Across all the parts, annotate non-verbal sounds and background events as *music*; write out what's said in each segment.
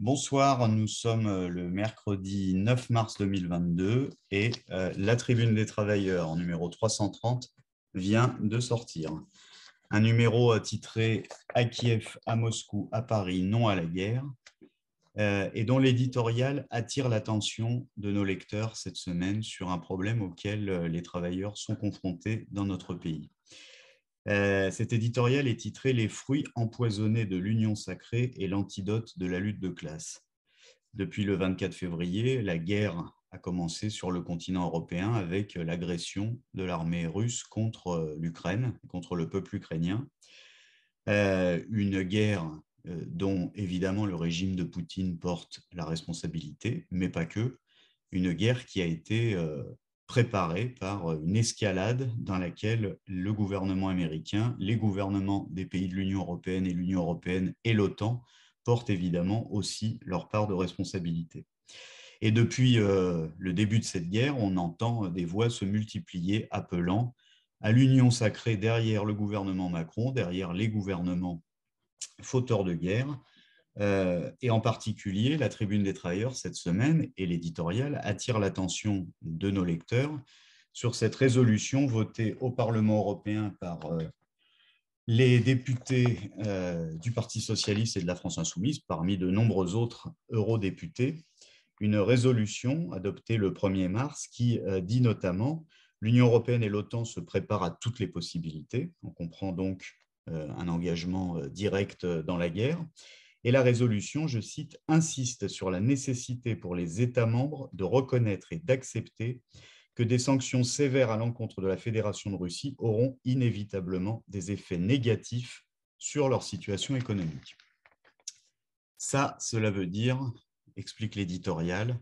Bonsoir, nous sommes euh, le mercredi 9 mars 2022 et euh, la Tribune des Travailleurs numéro 330 vient de sortir. Un numéro euh, titré À Kiev, à Moscou, à Paris, non à la guerre et dont l'éditorial attire l'attention de nos lecteurs cette semaine sur un problème auquel les travailleurs sont confrontés dans notre pays. Euh, cet éditorial est titré Les fruits empoisonnés de l'union sacrée et l'antidote de la lutte de classe. Depuis le 24 février, la guerre a commencé sur le continent européen avec l'agression de l'armée russe contre l'Ukraine, contre le peuple ukrainien. Euh, une guerre euh, dont évidemment le régime de Poutine porte la responsabilité, mais pas que. Une guerre qui a été préparée par euh, une escalade dans laquelle le gouvernement américain, les gouvernements des pays de l'Union européenne et l'Union européenne et l'OTAN portent évidemment aussi leur part de responsabilité. Et depuis euh, le début de cette guerre, on entend euh, des voix se multiplier appelant à l'union sacrée derrière le gouvernement Macron, derrière les gouvernements fauteurs de guerre, euh, et en particulier, la Tribune des Travailleurs, cette semaine, et l'éditorial attirent l'attention de nos lecteurs sur cette résolution votée au Parlement européen par euh, les députés euh, du Parti socialiste et de la France insoumise, parmi de nombreux autres eurodéputés, une résolution adoptée le 1er mars qui dit notamment l'Union européenne et l'OTAN se préparent à toutes les possibilités. On comprend donc un engagement direct dans la guerre et la résolution, je cite, insiste sur la nécessité pour les États membres de reconnaître et d'accepter que des sanctions sévères à l'encontre de la Fédération de Russie auront inévitablement des effets négatifs sur leur situation économique. Ça, cela veut dire, explique l'éditorial,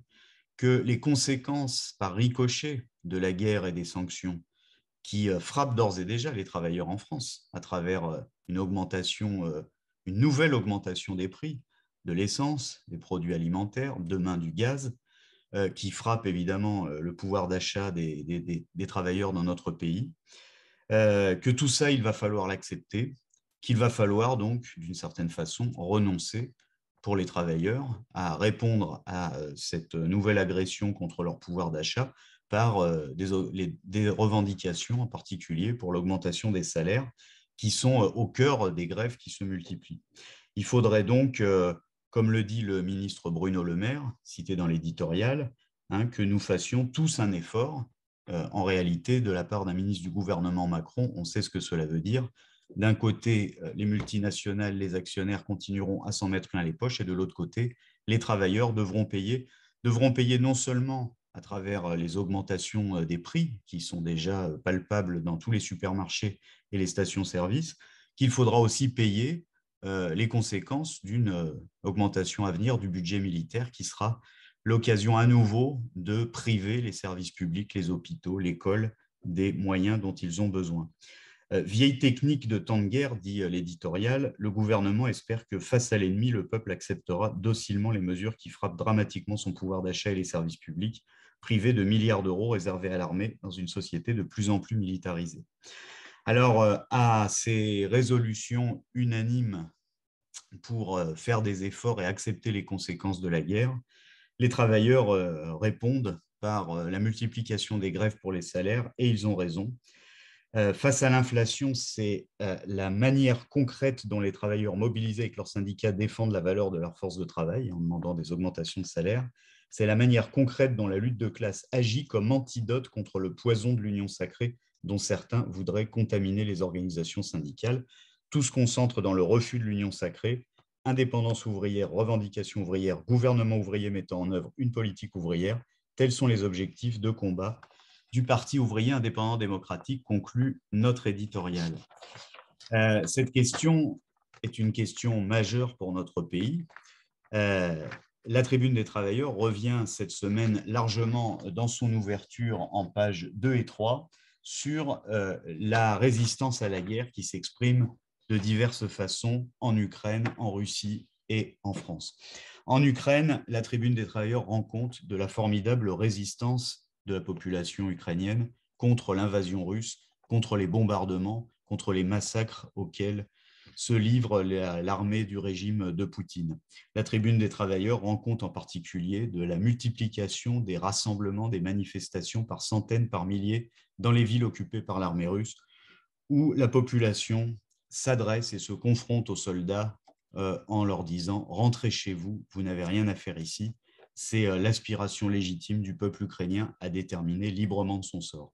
que les conséquences par ricochet de la guerre et des sanctions qui euh, frappent d'ores et déjà les travailleurs en France à travers euh, une augmentation euh, une nouvelle augmentation des prix de l'essence, des produits alimentaires, demain du gaz, euh, qui frappe évidemment euh, le pouvoir d'achat des, travailleurs dans notre pays, euh, que tout ça, il va falloir l'accepter, qu'il va falloir donc, d'une certaine façon, renoncer pour les travailleurs à répondre à cette nouvelle agression contre leur pouvoir d'achat par des, revendications, en particulier pour l'augmentation des salaires qui sont euh, au cœur des grèves qui se multiplient. Il faudrait donc, euh, comme le dit le ministre Bruno Le Maire, cité dans l'éditorial, hein, que nous fassions tous un effort. Euh, en réalité, de la part d'un ministre du gouvernement Macron, on sait ce que cela veut dire. D'un côté, les multinationales, les actionnaires continueront à s'en mettre plein les poches, et de l'autre côté, les travailleurs devront payer, devront payer non seulement à travers euh, les augmentations euh, des prix qui sont déjà euh, palpables dans tous les supermarchés et les stations services qu'il faudra aussi payer les conséquences d'une augmentation à venir du budget militaire qui sera l'occasion à nouveau de priver les services publics, les hôpitaux, l'école des moyens dont ils ont besoin. Vieille technique de temps de guerre, dit l'éditorial, le gouvernement espère que face à l'ennemi, le peuple acceptera docilement les mesures qui frappent dramatiquement son pouvoir d'achat et les services publics, privés de milliards d'euros réservés à l'armée dans une société de plus en plus militarisée. Alors, euh, à ces résolutions unanimes pour euh, faire des efforts et accepter les conséquences de la guerre, les travailleurs euh, répondent par la multiplication des grèves pour les salaires, et ils ont raison. Face à l'inflation, c'est la manière concrète dont les travailleurs mobilisés avec leurs syndicats défendent la valeur de leur force de travail en demandant des augmentations de salaire c'est la manière concrète dont la lutte de classe agit comme antidote contre le poison de l'union sacrée dont certains voudraient contaminer les organisations syndicales. Tout se concentre dans le refus de l'union sacrée, indépendance ouvrière, revendication ouvrière, gouvernement ouvrier mettant en œuvre une politique ouvrière. Tels sont les objectifs de combat du Parti ouvrier indépendant démocratique, conclut notre éditorial. Euh, cette question est une question majeure pour notre pays. Euh, la tribune des travailleurs revient cette semaine largement dans son ouverture en pages 2 et 3 sur euh, la résistance à la guerre qui s'exprime de diverses façons en Ukraine, en Russie et en France. En Ukraine, la tribune des travailleurs rend compte de la formidable résistance de la population ukrainienne contre l'invasion russe, contre les bombardements, contre les massacres auxquels se livre l'armée du régime de Poutine. La tribune des travailleurs rend compte en particulier de la multiplication des rassemblements, des manifestations par centaines, par milliers dans les villes occupées par l'armée russe, où la population s'adresse et se confronte aux soldats euh, en leur disant rentrez chez vous, vous n'avez rien à faire ici. C'est euh, l'aspiration légitime du peuple ukrainien à déterminer librement son sort.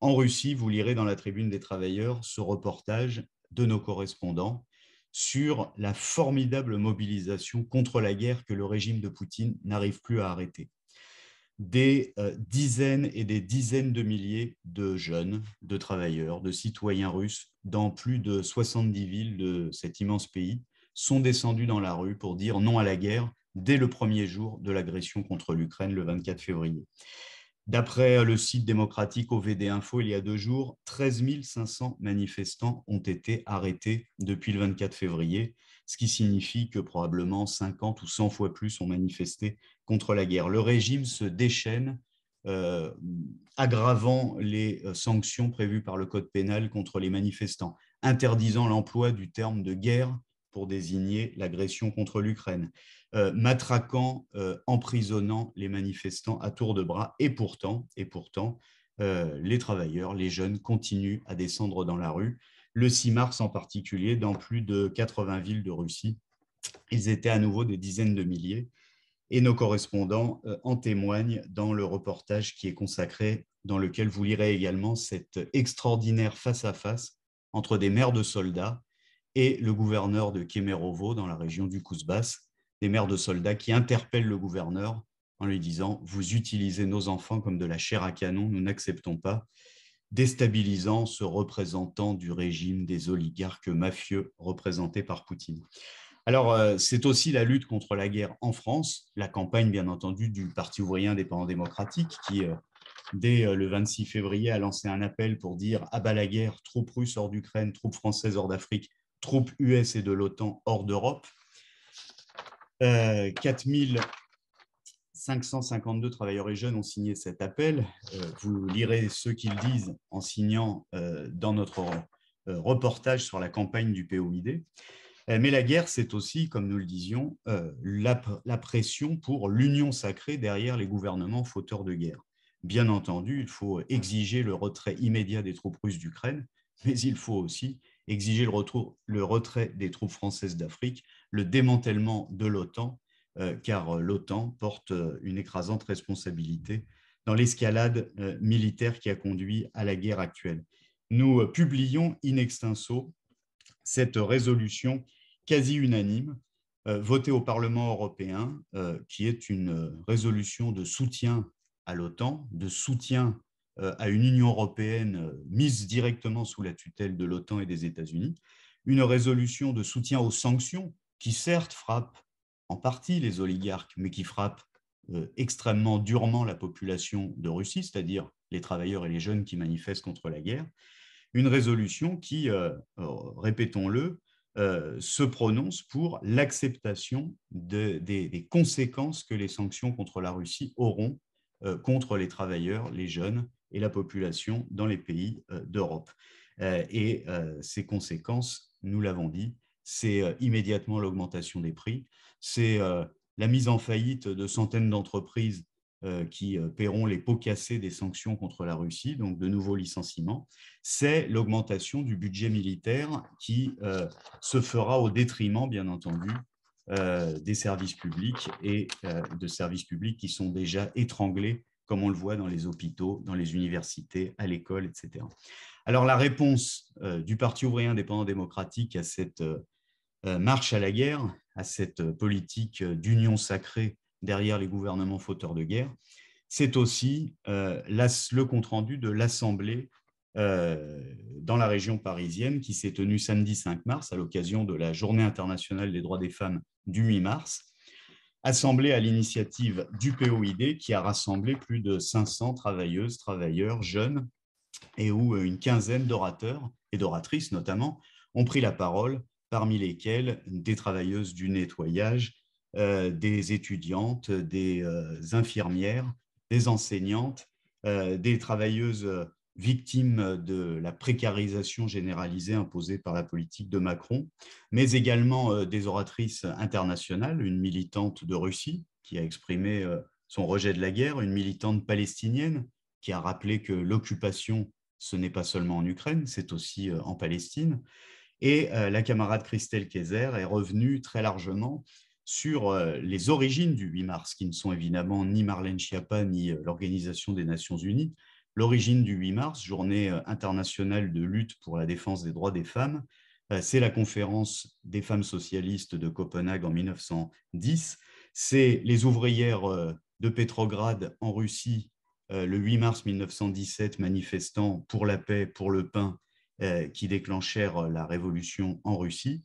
En Russie, vous lirez dans la tribune des travailleurs ce reportage de nos correspondants sur la formidable mobilisation contre la guerre que le régime de Poutine n'arrive plus à arrêter. Des euh, dizaines et des dizaines de milliers de jeunes, de travailleurs, de citoyens russes dans plus de 70 villes de cet immense pays sont descendus dans la rue pour dire non à la guerre dès le premier jour de l'agression contre l'Ukraine le 24 février. D'après le site démocratique OVD Info, il y a deux jours, 13 500 manifestants ont été arrêtés depuis le 24 février, ce qui signifie que probablement 50 ou 100 fois plus ont manifesté contre la guerre. Le régime se déchaîne, euh, aggravant les euh, sanctions prévues par le Code pénal contre les manifestants, interdisant l'emploi du terme de guerre pour désigner l'agression contre l'Ukraine, euh, matraquant, euh, emprisonnant les manifestants à tour de bras. Et pourtant, et pourtant euh, les travailleurs, les jeunes continuent à descendre dans la rue. Le 6 mars en particulier, dans plus de 80 villes de Russie, ils étaient à nouveau des dizaines de milliers. Et nos correspondants en témoignent dans le reportage qui est consacré, dans lequel vous lirez également cette extraordinaire face à -face entre des mères de soldats et le gouverneur de Kemerovo dans la région du Kouzbass, des mères de soldats qui interpellent le gouverneur en lui disant Vous utilisez nos enfants comme de la chair à canon, nous n'acceptons pas, déstabilisant ce représentant du régime des oligarques mafieux représentés par Poutine. Alors, euh, c'est aussi la lutte contre la guerre en France, la campagne, bien entendu, du Parti ouvrier indépendant démocratique, qui, euh, dès euh, le 26 février, a lancé un appel pour dire « Abat ah la guerre, troupes russes hors d'Ukraine, troupes françaises hors d'Afrique, troupes US et de l'OTAN hors d'Europe. 4 euh, 4552 travailleurs et jeunes ont signé cet appel. Euh, vous lirez ce qu'ils disent en signant euh, dans notre reportage sur la campagne du POID. Mais la guerre, c'est aussi, comme nous le disions, la, la pression pour l'union sacrée derrière les gouvernements fauteurs de guerre. Bien entendu, il faut exiger le retrait immédiat des troupes russes d'Ukraine, mais il faut aussi exiger le, retrait des troupes françaises d'Afrique, le démantèlement de l'OTAN, euh, car euh, l'OTAN porte euh, une écrasante responsabilité dans l'escalade militaire qui a conduit à la guerre actuelle. Nous publions in extenso cette résolution quasi unanime votée au Parlement européen, qui est une résolution de soutien à l'OTAN, de soutien euh, à une Union européenne euh, mise directement sous la tutelle de l'OTAN et des États-Unis, une résolution de soutien aux sanctions qui certes frappe en partie les oligarques, mais qui frappe euh, extrêmement durement la population de Russie, c'est-à-dire les travailleurs et les jeunes qui manifestent contre la guerre, une résolution qui, répétons-le, se prononce pour l'acceptation des, des, conséquences que les sanctions contre la Russie auront contre les travailleurs, les jeunes et la population dans les pays euh, d'Europe. Euh, et euh, ces conséquences, nous l'avons dit, c'est immédiatement l'augmentation des prix, c'est la mise en faillite de centaines d'entreprises qui paieront les pots cassés des sanctions contre la Russie, donc de nouveaux licenciements, c'est l'augmentation du budget militaire qui se fera au détriment, bien entendu, des services publics et de services publics qui sont déjà étranglés comme on le voit dans les hôpitaux, dans les universités, à l'école, etc. Alors la réponse euh, du Parti ouvrier indépendant démocratique à cette euh, euh, marche à la guerre, à cette politique d'union sacrée derrière les gouvernements fauteurs de guerre, c'est aussi le compte-rendu de l'Assemblée dans la région parisienne qui s'est tenue samedi 5 mars à l'occasion de la Journée internationale des droits des femmes du 8 mars assemblée à l'initiative du POID qui a rassemblé plus de 500 travailleuses, travailleurs jeunes et où euh, une quinzaine d'orateurs et d'oratrices notamment ont pris la parole, parmi lesquels des travailleuses du nettoyage, euh, des étudiantes, des euh, infirmières, des enseignantes, des travailleuses victime de la précarisation généralisée imposée par la politique de Macron, mais également euh, des oratrices internationales, une militante de Russie qui a exprimé euh, son rejet de la guerre, une militante palestinienne qui a rappelé que l'occupation, ce n'est pas seulement en Ukraine, c'est aussi euh, en Palestine. Et la camarade Christelle Kaiser est revenue très largement sur les origines du 8 mars, qui ne sont évidemment ni Marlène Schiappa ni l'Organisation des Nations Unies, L'origine du 8 mars, journée euh, internationale de lutte pour la défense des droits des femmes, euh, c'est la conférence des femmes socialistes de Copenhague en 1910, c'est les ouvrières euh, de Pétrograd en Russie le 8 mars 1917 manifestant pour la paix, pour le pain, qui déclenchèrent la révolution en Russie.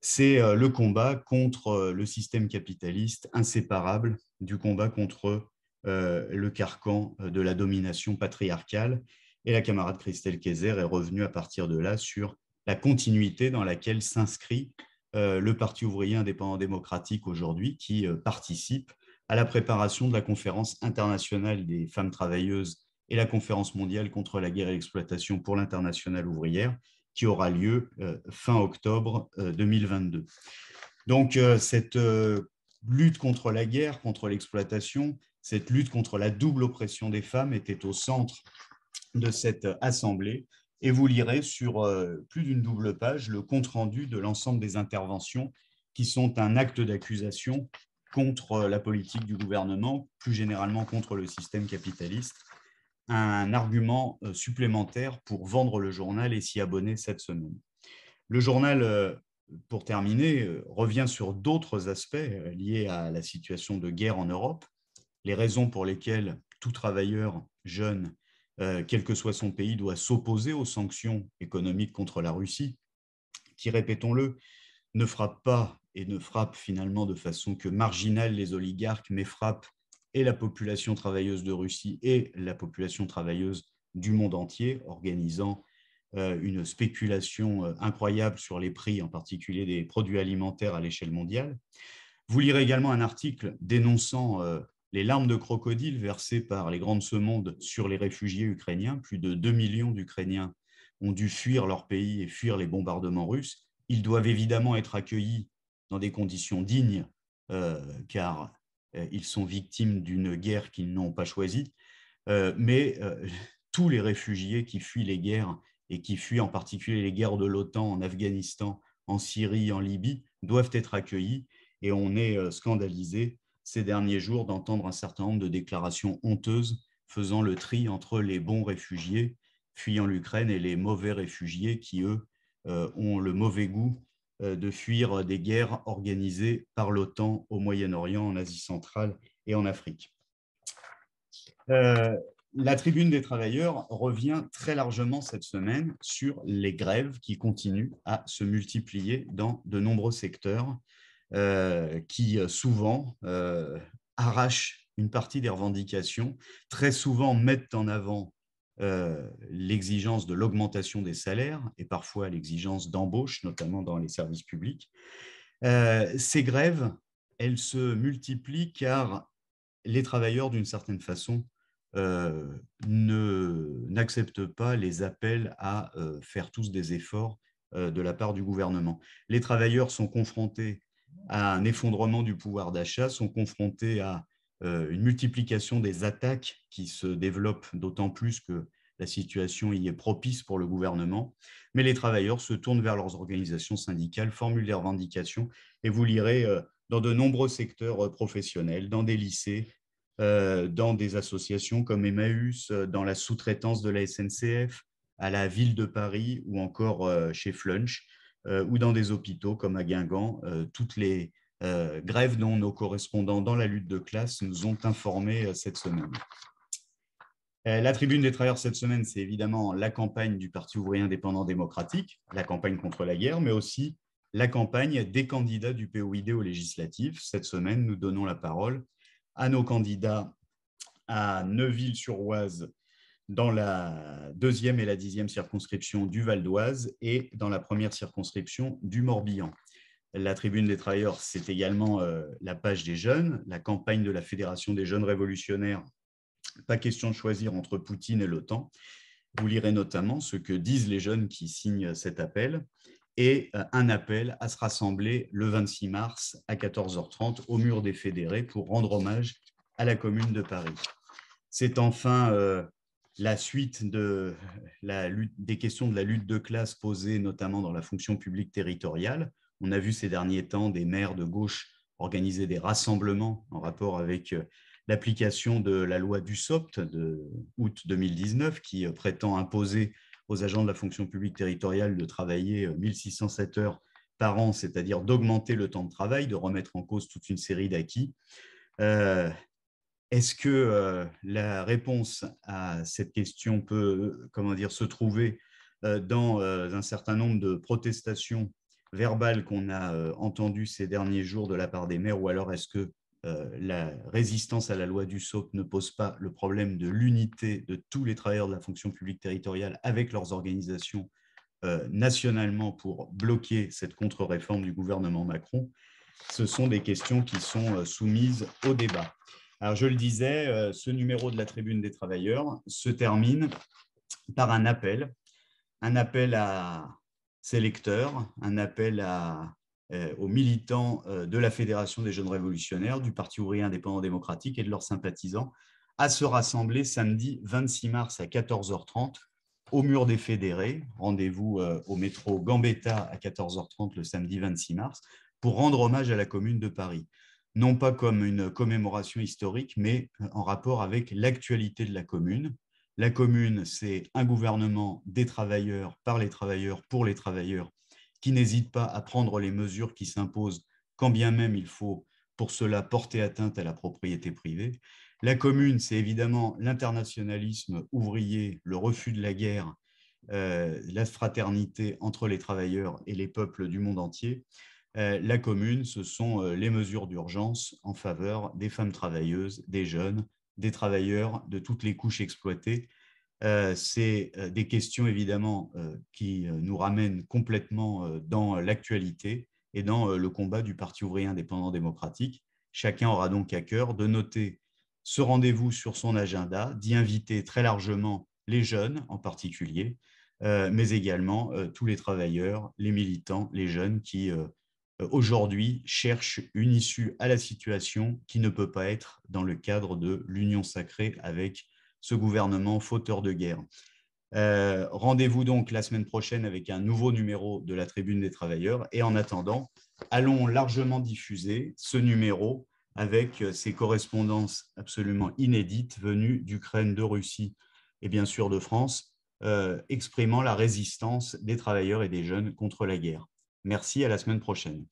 C'est le combat contre le système capitaliste inséparable du combat contre euh, le carcan euh, de la domination patriarcale. Et la camarade Christelle Kaiser est revenue à partir de là sur la continuité dans laquelle s'inscrit euh, le Parti ouvrier indépendant démocratique aujourd'hui, qui participe à la préparation de la conférence internationale des femmes travailleuses et la conférence mondiale contre la guerre et l'exploitation pour l'internationale ouvrière, qui aura lieu fin octobre 2022. Donc cette lutte contre la guerre, contre l'exploitation, cette lutte contre la double oppression des femmes était au centre de cette assemblée et vous lirez sur euh, plus d'une double page le compte-rendu de l'ensemble des interventions qui sont un acte d'accusation contre la politique du gouvernement, plus généralement contre le système capitaliste, un argument euh, supplémentaire pour vendre le journal et s'y abonner cette semaine. Le journal, euh, pour terminer, revient sur d'autres aspects liés à la situation de guerre en Europe, les raisons pour lesquelles tout travailleur jeune, euh, quel que soit son pays, doit s'opposer aux sanctions économiques contre la Russie, qui, répétons-le, ne frappe pas et ne frappe finalement de façon que marginale les oligarques, mais frappe et la population travailleuse de Russie et la population travailleuse du monde entier, organisant euh, une spéculation euh, incroyable sur les prix, en particulier des produits alimentaires à l'échelle mondiale. Vous lirez également un article dénonçant les larmes de crocodile versées par les grandes monde sur les réfugiés ukrainiens, plus de 2 millions d'Ukrainiens ont dû fuir leur pays et fuir les bombardements russes, ils doivent évidemment être accueillis dans des conditions dignes, euh, car euh, ils sont victimes d'une guerre qu'ils n'ont pas choisie. Euh, mais *laughs* tous les réfugiés qui fuient les guerres, et qui fuient en particulier les guerres de l'OTAN en Afghanistan, en Syrie, en Libye, doivent être accueillis. Et on est scandalisé ces derniers jours d'entendre un certain nombre de déclarations honteuses faisant le tri entre les bons réfugiés fuyant l'Ukraine et les mauvais réfugiés qui, eux, euh, ont le mauvais goût euh, de fuir des guerres organisées par l'OTAN au Moyen-Orient, en Asie centrale et en Afrique. Euh, la tribune des travailleurs revient très largement cette semaine sur les grèves qui continuent à se multiplier dans de nombreux secteurs, euh, qui euh, souvent euh, arrachent une partie des revendications, très souvent mettent en avant l'exigence de l'augmentation des salaires et parfois l'exigence d'embauche, notamment dans les services publics. ces grèves, elles se multiplient car les travailleurs, d'une certaine façon, euh, n'acceptent pas les appels à faire tous des efforts de la part du gouvernement. Les travailleurs sont confrontés à un effondrement du pouvoir d'achat, sont confrontés à euh, une multiplication des attaques qui se développent d'autant plus que la situation y est propice pour le gouvernement, mais les travailleurs se tournent vers leurs organisations syndicales, formulent des revendications, et vous lirez euh, dans de nombreux secteurs euh, professionnels, dans des lycées, dans des associations comme Emmaüs, dans la sous-traitance de la SNCF, à la ville de Paris ou encore chez Flunch. Euh, ou dans des hôpitaux comme à Guingamp, euh, toutes les euh, grèves dont nos correspondants dans la lutte de classe nous ont informés cette semaine. La tribune des travailleurs cette semaine, c'est évidemment la campagne du Parti ouvrier indépendant démocratique, la campagne contre la guerre, mais aussi la campagne des candidats du POID au législatif. Cette semaine, nous donnons la parole à nos candidats à Neuville-sur-Oise dans la deuxième et la dixième circonscription du Val d'Oise et dans la première circonscription du Morbihan. La tribune des travailleurs, c'est également euh, la page des jeunes, la campagne de la Fédération des jeunes révolutionnaires. Pas question de choisir entre Poutine et l'OTAN. Vous lirez notamment ce que disent les jeunes qui signent cet appel et euh, un appel à se rassembler le 26 mars à 14h30 au mur des fédérés pour rendre hommage à la commune de Paris. C'est enfin euh, la suite de la des questions de la lutte de classe posées notamment dans la fonction publique territoriale. On a vu ces derniers temps des maires de gauche organiser des rassemblements en rapport avec euh, l'application de la loi du SOPT de août 2019 qui euh, prétend imposer aux agents de la fonction publique territoriale de travailler 1607 euh, heures par an, c'est-à-dire d'augmenter le temps de travail, de remettre en cause toute une série d'acquis. Est-ce que euh, la réponse à cette question peut comment dire, se trouver euh, dans euh, un certain nombre de protestations verbales qu'on a entendues ces derniers jours de la part des maires, ou alors est-ce que la résistance à la loi du SOP ne pose pas le problème de l'unité de tous les travailleurs de la fonction publique territoriale avec leurs organisations nationalement pour bloquer cette contre-réforme du gouvernement Macron Ce sont des questions qui sont soumises au débat je le disais, euh, ce numéro de la Tribune des Travailleurs se termine par un appel, un appel à ses lecteurs, un appel euh, aux militants euh, de la Fédération des jeunes révolutionnaires, du Parti ouvrier indépendant démocratique et de leurs sympathisants à se rassembler samedi 26 mars à 14h30 au mur des fédérés, rendez-vous au métro Gambetta à 14h30 le samedi 26 mars, pour rendre hommage à la Commune de Paris non pas comme une commémoration historique, mais euh, en rapport avec l'actualité de la commune. La commune, c'est un gouvernement des travailleurs, par les travailleurs, pour les travailleurs, qui n'hésite pas à prendre les mesures qui s'imposent, quand bien même il faut pour cela porter atteinte à la propriété privée. La commune, c'est évidemment l'internationalisme ouvrier, le refus de la guerre, euh, la fraternité entre les travailleurs et les peuples du monde entier. Euh, la commune, ce sont euh, les mesures d'urgence en faveur des femmes travailleuses, des jeunes, des travailleurs, de toutes les couches exploitées. Euh, c'est des questions évidemment qui nous ramènent complètement dans l'actualité et dans le combat du Parti ouvrier indépendant démocratique. Chacun aura donc à cœur de noter ce rendez-vous sur son agenda, d'y inviter très largement les jeunes en particulier, mais également tous les travailleurs, les militants, les jeunes qui euh, aujourd'hui cherche une issue à la situation qui ne peut pas être dans le cadre de l'union sacrée avec ce gouvernement fauteur de guerre. Euh, rendez-vous donc la semaine prochaine avec un nouveau numéro de la Tribune des Travailleurs. Et en attendant, allons largement diffuser ce numéro avec ses euh, correspondances absolument inédites venues d'Ukraine, de Russie et bien sûr de France, exprimant la résistance des travailleurs et des jeunes contre la guerre. Merci, à la semaine prochaine.